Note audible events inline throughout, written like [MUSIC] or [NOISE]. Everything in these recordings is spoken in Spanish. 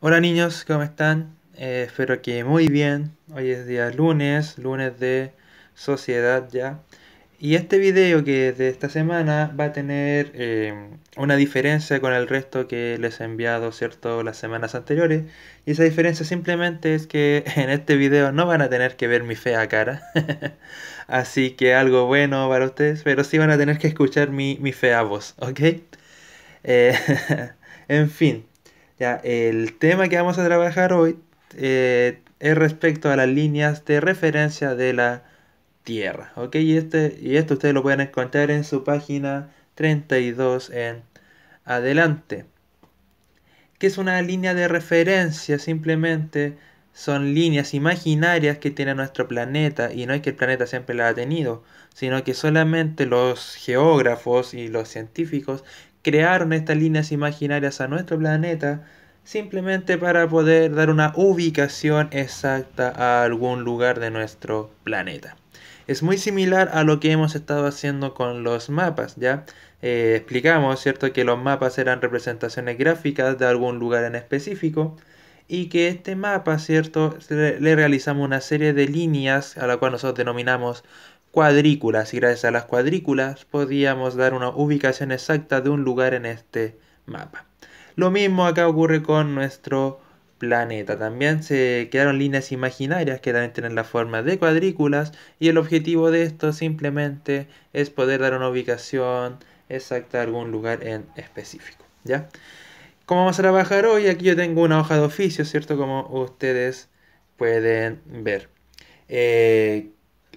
Hola niños, ¿cómo están? Eh, espero que muy bien. Hoy es día lunes, lunes de sociedad ya. Y este video que es de esta semana va a tener eh, una diferencia con el resto que les he enviado, ¿cierto?, las semanas anteriores. Y esa diferencia simplemente es que [LAUGHS] en este video no van a tener que ver mi fea cara. [LAUGHS] Así que algo bueno para ustedes, pero sí van a tener que escuchar mi, fea voz, ¿ok? Eh, [LAUGHS] en fin, ya, el tema que vamos a trabajar hoy eh, es respecto a las líneas de referencia de la Tierra. ¿ok? este, y esto ustedes lo pueden encontrar en su página 32 en adelante. ¿Qué es una línea de referencia? Simplemente son líneas imaginarias que tiene nuestro planeta y no es que el planeta siempre la ha tenido, sino que solamente los geógrafos y los científicos crearon estas líneas imaginarias a nuestro planeta simplemente para poder dar una ubicación exacta a algún lugar de nuestro planeta. Es muy similar a lo que hemos estado haciendo con los mapas, ¿ya? Eh, explicamos, ¿cierto?, que los mapas eran representaciones gráficas de algún lugar en específico y que este mapa, ¿cierto?, le realizamos una serie de líneas a la cual nosotros denominamos cuadrículas y gracias a las cuadrículas podíamos dar una ubicación exacta de un lugar en este mapa. Lo mismo acá ocurre con nuestro planeta. También se quedaron líneas imaginarias que también tienen la forma de cuadrículas y el objetivo de esto simplemente es poder dar una ubicación exacta a algún lugar en específico. ¿Ya? ¿Cómo vamos a trabajar hoy? Aquí yo tengo una hoja de oficio, ¿cierto? Como ustedes pueden ver. Eh,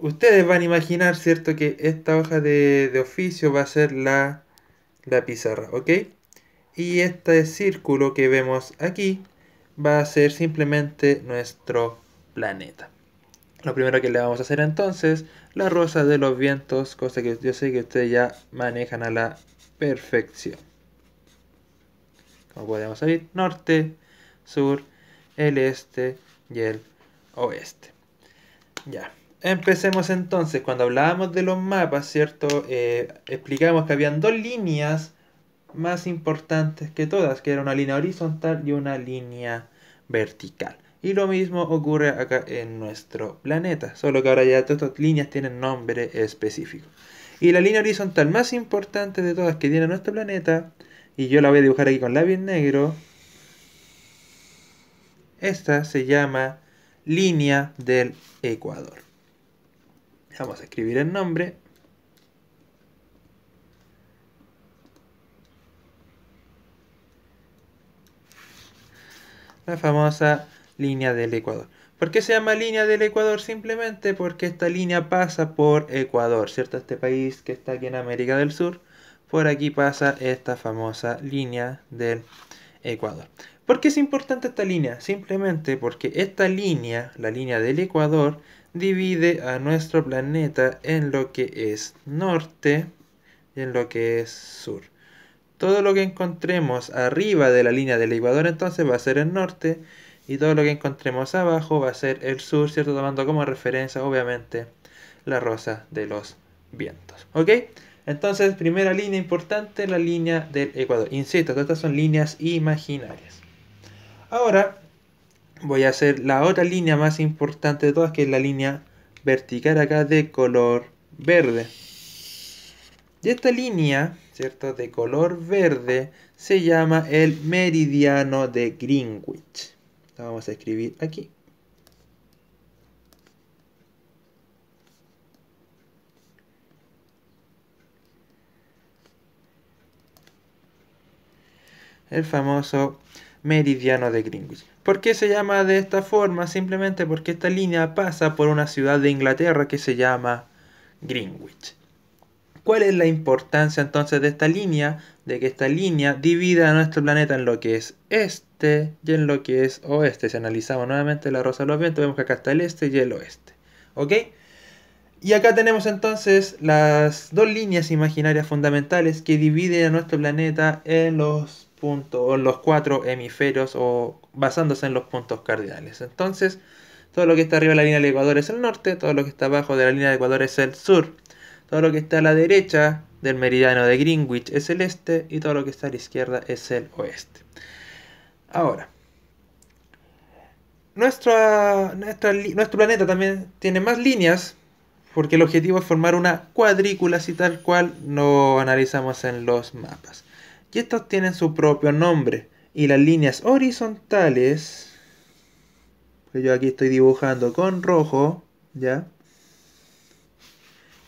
ustedes van a imaginar, ¿cierto? Que esta hoja de, oficio va a ser la, pizarra, ¿ok? Y este círculo que vemos aquí va a ser simplemente nuestro planeta. Lo primero que le vamos a hacer entonces, la rosa de los vientos, cosa que yo sé que ustedes ya manejan a la perfección. Como podemos salir, norte, sur, el este y el oeste. Ya. Empecemos entonces, cuando hablábamos de los mapas, ¿cierto? Eh, explicamos que habían dos líneas más importantes que todas, que era una línea horizontal y una línea vertical. Y lo mismo ocurre acá en nuestro planeta, solo que ahora ya todas estas líneas tienen nombre específico. Y la línea horizontal más importante de todas que tiene nuestro planeta, y yo la voy a dibujar aquí con lápiz negro, esta se llama línea del Ecuador vamos a escribir el nombre. La famosa línea del Ecuador. ¿Por qué se llama línea del Ecuador? Simplemente porque esta línea pasa por Ecuador, ¿cierto? Este país que está aquí en América del Sur. Por aquí pasa esta famosa línea del Ecuador. ¿Por qué es importante esta línea? Simplemente porque esta línea, la línea del Ecuador, divide a nuestro planeta en lo que es norte y en lo que es sur. Todo lo que encontremos arriba de la línea del ecuador entonces va a ser el norte y todo lo que encontremos abajo va a ser el sur, ¿cierto? Tomando como referencia obviamente la rosa de los vientos. ¿Ok? Entonces, primera línea importante, la línea del ecuador. Insisto, estas son líneas imaginarias. Ahora, voy a hacer la otra línea más importante de todas, que es la línea vertical acá de color verde. Y esta línea, ¿cierto? De color verde se llama el meridiano de Greenwich. La vamos a escribir aquí. El famoso meridiano de Greenwich. ¿Por qué se llama de esta forma? Simplemente porque esta línea pasa por una ciudad de Inglaterra que se llama Greenwich. ¿Cuál es la importancia entonces de esta línea? De que esta línea divida a nuestro planeta en lo que es este y en lo que es oeste. Si analizamos nuevamente la rosa de los vientos, vemos que acá está el este y el oeste. ¿Ok? Y acá tenemos entonces las dos líneas imaginarias fundamentales que dividen a nuestro planeta en los puntos, los cuatro hemisferios o basándose en los puntos cardinales. Entonces, todo lo que está arriba de la línea del Ecuador es el norte, todo lo que está abajo de la línea del Ecuador es el sur, todo lo que está a la derecha del meridiano de Greenwich es el este y todo lo que está a la izquierda es el oeste. Ahora, nuestro planeta también tiene más líneas porque el objetivo es formar una cuadrícula, si tal cual lo analizamos en los mapas y estos tienen su propio nombre. Y las líneas horizontales, que pues yo aquí estoy dibujando con rojo, ¿ya?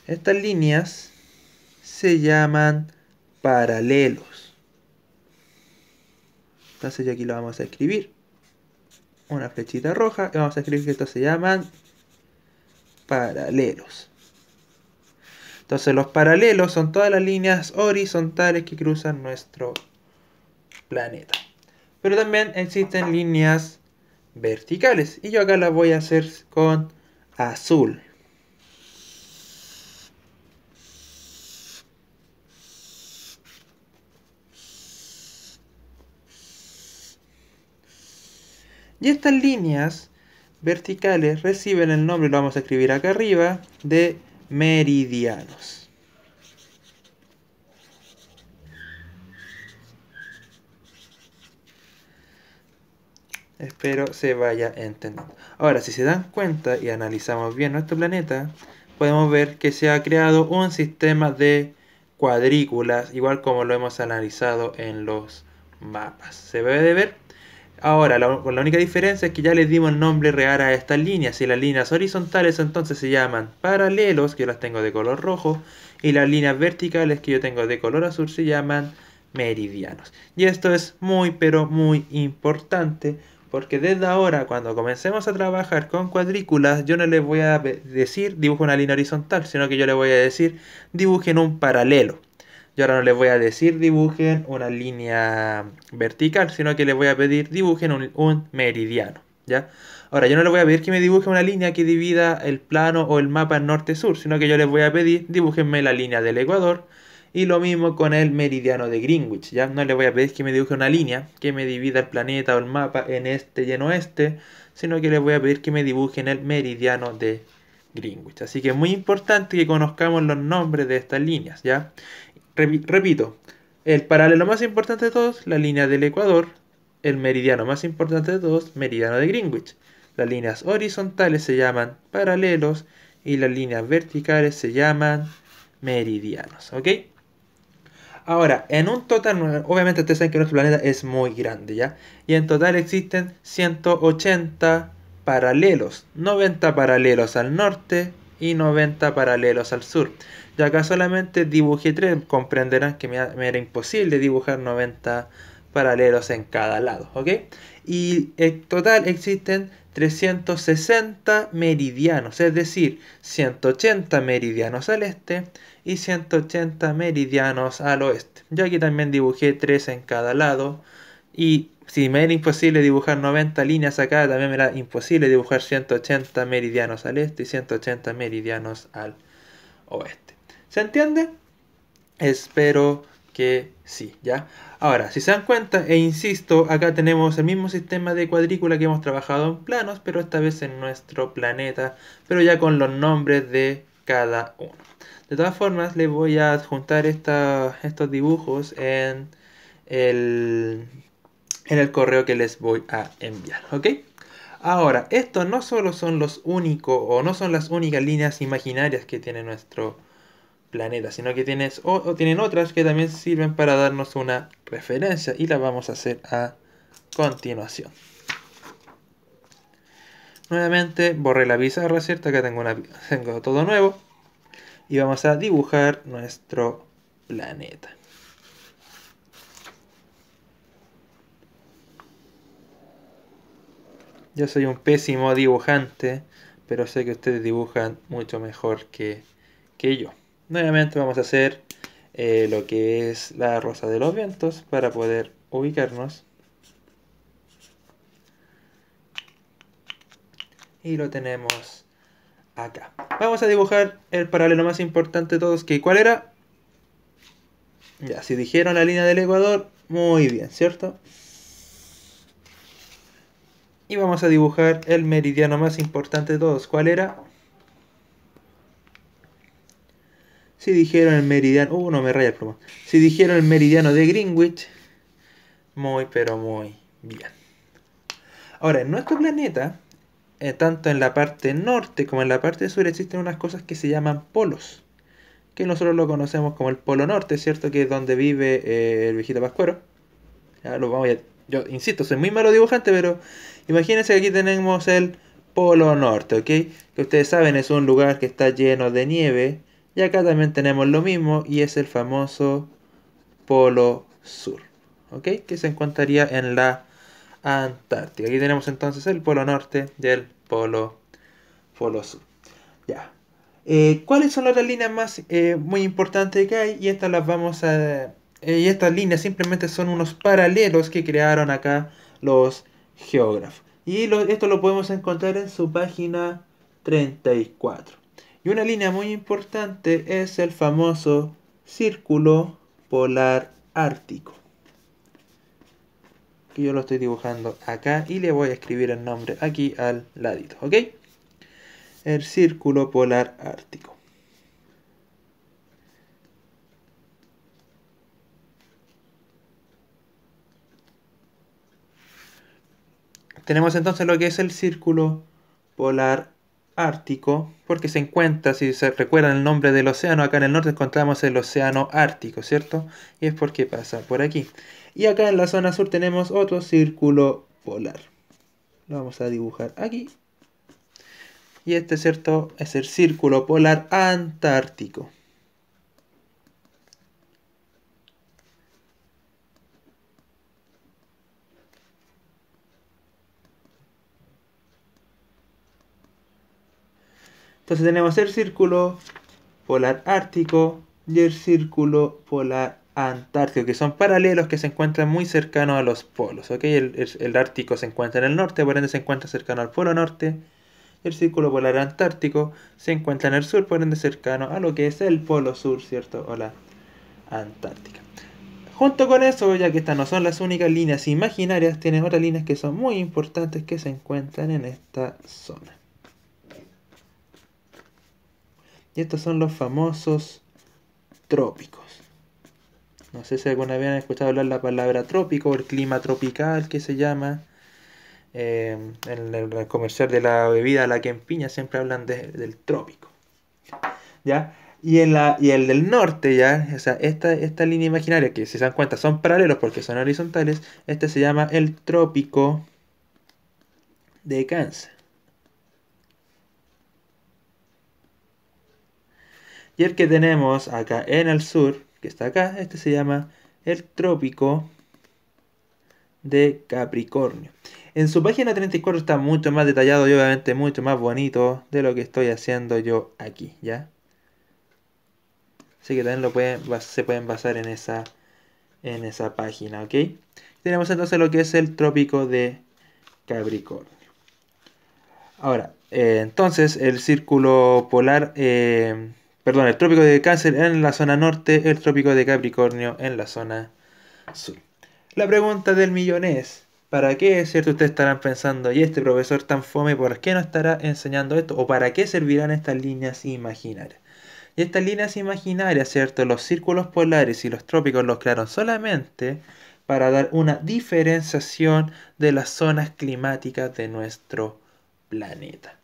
Estas líneas se llaman paralelos. Entonces yo aquí lo vamos a escribir. Una flechita roja y vamos a escribir que estos se llaman paralelos. Entonces los paralelos son todas las líneas horizontales que cruzan nuestro planeta. Pero también existen líneas verticales. Y yo acá las voy a hacer con azul. Y estas líneas verticales reciben el nombre, lo vamos a escribir acá arriba, de meridianos. Espero se vaya entendiendo. Ahora, si se dan cuenta y analizamos bien nuestro planeta, podemos ver que se ha creado un sistema de cuadrículas, igual como lo hemos analizado en los mapas. Se debe de ver Ahora, la, única diferencia es que ya les dimos nombre real a estas líneas y las líneas horizontales entonces se llaman paralelos, que yo las tengo de color rojo, y las líneas verticales que yo tengo de color azul se llaman meridianos. Y esto es muy pero muy importante porque desde ahora cuando comencemos a trabajar con cuadrículas yo no les voy a decir dibujo una línea horizontal, sino que yo les voy a decir dibujen un paralelo. Yo ahora no les voy a decir dibujen una línea vertical, sino que les voy a pedir dibujen un, meridiano, ¿ya? Ahora, yo no les voy a pedir que me dibujen una línea que divida el plano o el mapa norte-sur, sino que yo les voy a pedir dibujenme la línea del Ecuador y lo mismo con el meridiano de Greenwich, ¿ya? No les voy a pedir que me dibuje una línea que me divida el planeta o el mapa en este y en oeste, sino que les voy a pedir que me dibujen el meridiano de Greenwich. Así que es muy importante que conozcamos los nombres de estas líneas, ¿ya? repito, el paralelo más importante de todos, la línea del ecuador, el meridiano más importante de todos, meridiano de Greenwich. Las líneas horizontales se llaman paralelos y las líneas verticales se llaman meridianos, ¿ok? Ahora, en un total, obviamente ustedes saben que nuestro planeta es muy grande, ¿ya? Y en total existen 180 paralelos, 90 paralelos al norte y 90 paralelos al sur acá solamente dibujé 3, comprenderán que me, era imposible dibujar 90 paralelos en cada lado, ¿ok? Y en eh, total existen 360 meridianos, es decir, 180 meridianos al este y 180 meridianos al oeste. Yo aquí también dibujé 3 en cada lado y si me era imposible dibujar 90 líneas acá, también me era imposible dibujar 180 meridianos al este y 180 meridianos al oeste. ¿Se entiende? Espero que sí, ¿ya? Ahora, si se dan cuenta, e insisto, acá tenemos el mismo sistema de cuadrícula que hemos trabajado en planos, pero esta vez en nuestro planeta, pero ya con los nombres de cada uno. De todas formas, les voy a adjuntar estos dibujos en el, en el correo que les voy a enviar, ¿ok? Ahora, estos no solo son los únicos o no son las únicas líneas imaginarias que tiene nuestro planeta, sino que tienes, o, tienen otras que también sirven para darnos una referencia y la vamos a hacer a continuación. Nuevamente borré la pizarra, ¿cierto? Acá tengo, una, tengo todo nuevo. Y vamos a dibujar nuestro planeta. Yo soy un pésimo dibujante, pero sé que ustedes dibujan mucho mejor que yo nuevamente vamos a hacer eh, lo que es la rosa de los vientos para poder ubicarnos. Y lo tenemos acá. Vamos a dibujar el paralelo más importante de todos, que ¿cuál era? Ya, si dijeron la línea del ecuador, muy bien, ¿cierto? Y vamos a dibujar el meridiano más importante de todos, ¿cuál era? Si dijeron el meridiano. Uh, no me raya el pluma. Si dijeron el meridiano de Greenwich. Muy, pero muy bien. Ahora, en nuestro planeta, eh, tanto en la parte norte como en la parte sur, existen unas cosas que se llaman polos. Que nosotros lo conocemos como el polo norte, ¿cierto? Que es donde vive eh, el viejito Pascuero. Ya lo vamos a... Yo insisto, soy muy malo dibujante, pero imagínense que aquí tenemos el polo norte, ¿ok? Que ustedes saben es un lugar que está lleno de nieve y acá también tenemos lo mismo y es el famoso polo sur, ¿ok? Que se encontraría en la Antártida. Aquí tenemos entonces el polo norte y el polo, polo sur. Ya. Eh, ¿Cuáles son las líneas más eh, muy importantes que hay? Y estas las vamos a... Eh, y estas líneas simplemente son unos paralelos que crearon acá los geógrafos. Y esto lo podemos encontrar en su página 34. Y una línea muy importante es el famoso círculo polar ártico. Que yo lo estoy dibujando acá y le voy a escribir el nombre aquí al ladito, ¿ok? El círculo polar ártico. Tenemos entonces lo que es el círculo polar Ártico, porque se encuentra, si se recuerdan el nombre del océano, acá en el norte encontramos el océano Ártico, ¿cierto? Y es porque pasa por aquí. Y acá en la zona sur tenemos otro círculo polar. Lo vamos a dibujar aquí. Y este, ¿cierto? Es el círculo polar antártico. Entonces tenemos el círculo polar ártico y el círculo polar antártico, que son paralelos que se encuentran muy cercanos a los polos. ¿okay? el, ártico se encuentra en el norte, por ende se encuentra cercano al polo norte. El círculo polar antártico se encuentra en el sur, por ende cercano a lo que es el polo sur, ¿cierto? O la Antártica. Junto con eso, ya que estas no son las únicas líneas imaginarias, tienen otras líneas que son muy importantes que se encuentran en esta zona. Y estos son los famosos trópicos. No sé si alguna vez han escuchado hablar la palabra trópico o el clima tropical que se llama. Eh, en el comercial de la bebida La que empiña, siempre hablan del trópico. ¿Ya? Y, en la, y el del norte, ¿ya? O sea, esta, esta línea imaginaria, que si se dan cuenta son paralelos porque son horizontales, este se llama el trópico de cáncer. Y el que tenemos acá en el sur, que está acá, este se llama el trópico de Capricornio. En su página 34 está mucho más detallado y obviamente mucho más bonito de lo que estoy haciendo yo aquí, ¿ya? Así que también lo pueden, se pueden basar en esa, en esa página, ¿ok? Tenemos entonces lo que es el trópico de Capricornio. Ahora, eh, entonces el círculo polar... Eh, perdón, el trópico de Cáncer en la zona norte, el trópico de Capricornio en la zona sur. La pregunta del millón es, ¿para qué cierto ustedes estarán pensando, y este profesor tan fome, por qué no estará enseñando esto? ¿O para qué servirán estas líneas imaginarias? Y estas líneas imaginarias, ¿cierto? Los círculos polares y los trópicos los crearon solamente para dar una diferenciación de las zonas climáticas de nuestro planeta.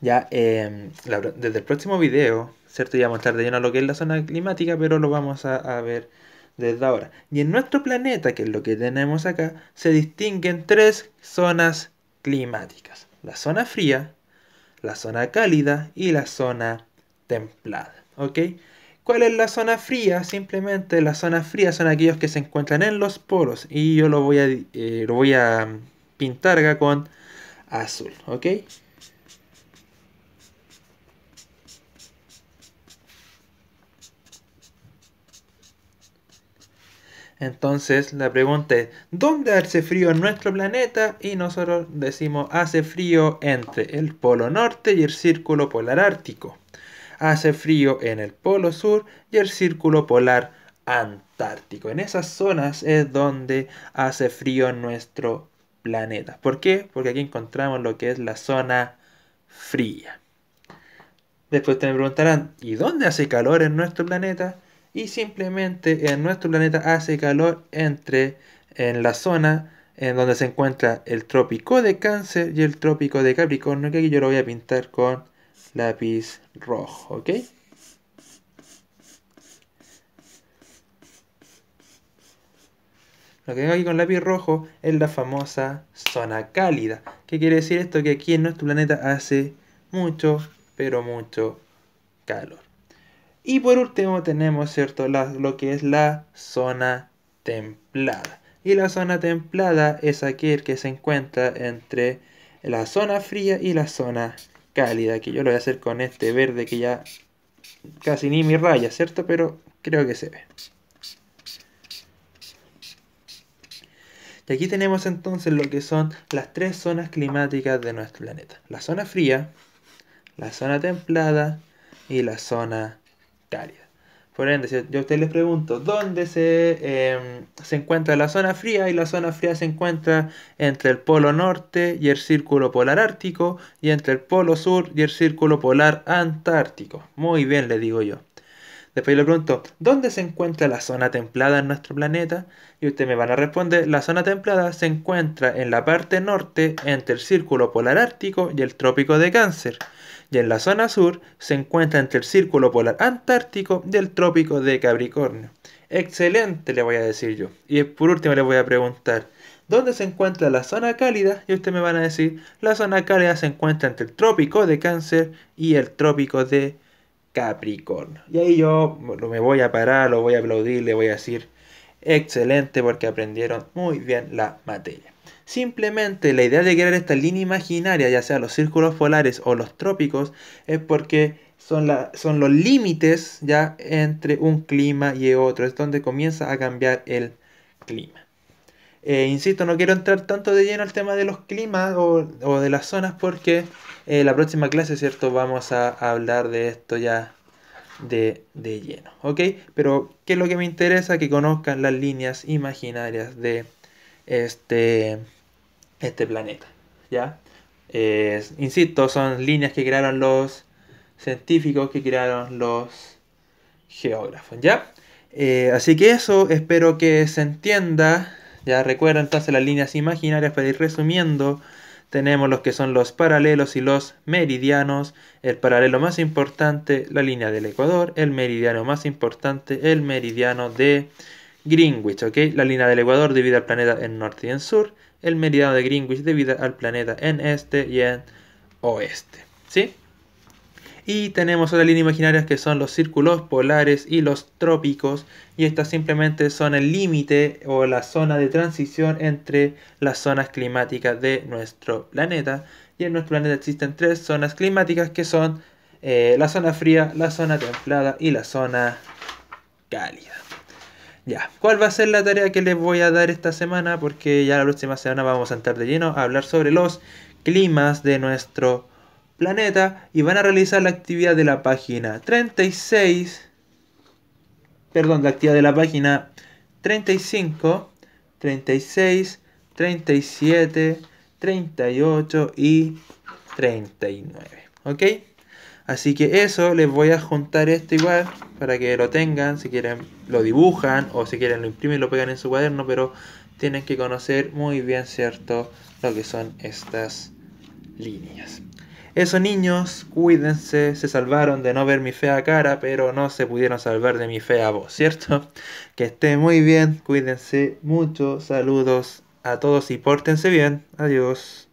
Ya, em, desde el próximo video, ¿cierto? Ya vamos a estar de lleno lo que es la zona climática, pero lo vamos a, ver desde ahora. Y en nuestro planeta, que es lo que tenemos acá, se distinguen tres zonas climáticas. La zona fría, la zona cálida y la zona templada. ¿Ok? ¿Cuál es la zona fría? Simplemente las zonas frías son aquellos que se encuentran en los polos. Y yo lo voy a, eh, lo voy a pintar acá con azul. ¿Ok? Entonces la pregunta es, ¿dónde hace frío en nuestro planeta? Y nosotros decimos, hace frío entre el Polo Norte y el Círculo Polar Ártico. Hace frío en el Polo Sur y el Círculo Polar Antártico. En esas zonas es donde hace frío nuestro planeta. ¿Por qué? Porque aquí encontramos lo que es la zona fría. Después te preguntarán, ¿y dónde hace calor en nuestro planeta? y simplemente en nuestro planeta hace calor entre en la zona en donde se encuentra el trópico de cáncer y el trópico de capricornio que aquí yo lo voy a pintar con lápiz rojo ok Lo que tengo aquí con lápiz rojo es la famosa zona cálida. ¿Qué quiere decir esto? Que aquí en nuestro planeta hace mucho, pero mucho calor. Y por último tenemos, ¿cierto? lo que es la zona templada. Y la zona templada es aquel que se encuentra entre la zona fría y la zona cálida. Que yo lo voy a hacer con este verde que ya casi ni mi raya, ¿cierto? Pero creo que se ve. Y aquí tenemos entonces lo que son las tres zonas climáticas de nuestro planeta. La zona fría, la zona templada y la zona por ende, yo a ustedes les pregunto, ¿dónde se, em, se encuentra la zona fría? Y la zona fría se encuentra entre el polo norte y el círculo polar ártico, y entre el polo sur y el círculo polar antártico. Muy bien, le digo yo. Después le pregunto, ¿dónde se encuentra la zona templada en nuestro planeta? Y usted me van a responder, la zona templada se encuentra en la parte norte entre el Círculo Polar Ártico y el Trópico de Cáncer. Y en la zona sur se encuentra entre el Círculo Polar Antártico y el Trópico de Capricornio. Excelente, le voy a decir yo. Y por último le voy a preguntar, ¿dónde se encuentra la zona cálida? Y usted me van a decir, la zona cálida se encuentra entre el Trópico de Cáncer y el Trópico de Capricornio. Y ahí yo me voy a parar, lo voy a aplaudir, le voy a decir, excelente porque aprendieron muy bien la materia. Simplemente la idea de crear esta línea imaginaria, ya sea los círculos polares o los trópicos, es porque son, son los límites ya entre un clima y otro, es donde comienza a cambiar el clima. Eh, insisto, no quiero entrar tanto de lleno al tema de los climas o, de las zonas porque eh, la próxima clase, ¿cierto? Vamos a hablar de esto ya de, lleno, ¿ok? Pero, ¿qué es lo que me interesa? Que conozcan las líneas imaginarias de este, este planeta, ¿ya? insisto, son líneas que crearon los científicos, que crearon los geógrafos, ¿ya? Eh, así que eso, espero que se entienda ya recuerda entonces las líneas imaginarias para ir resumiendo. Tenemos los que son los paralelos y los meridianos. El paralelo más importante, la línea del Ecuador. El meridiano más importante, el meridiano de Greenwich. La línea del Ecuador divide al planeta en norte y en sur. El meridiano de Greenwich divide al planeta en este y en oeste. ¿Sí? Y tenemos otra línea imaginaria que son los círculos polares y los trópicos. Y estas simplemente son el límite o la zona de transición entre las zonas climáticas de nuestro planeta. Y en nuestro planeta existen tres zonas climáticas que son eh, la zona fría, la zona templada y la zona cálida. Ya, ¿cuál va a ser la tarea que les voy a dar esta semana? Porque ya la próxima semana vamos a entrar de lleno a hablar sobre los climas de nuestro planeta y van a realizar la actividad de la página 36, perdón, la actividad de la página 35, 36, 37, 38 y 39. ¿Ok? Así que eso, les voy a juntar esto igual para que lo tengan, si quieren lo dibujan o si quieren lo imprimen y lo pegan en su cuaderno, pero tienen que conocer muy bien, ¿cierto?, lo que son estas líneas. Esos niños, cuídense, se salvaron de no ver mi fea cara, pero no se pudieron salvar de mi fea voz, ¿cierto? [LAUGHS] Que esté muy bien, cuídense mucho, saludos a todos y pórtense bien, adiós.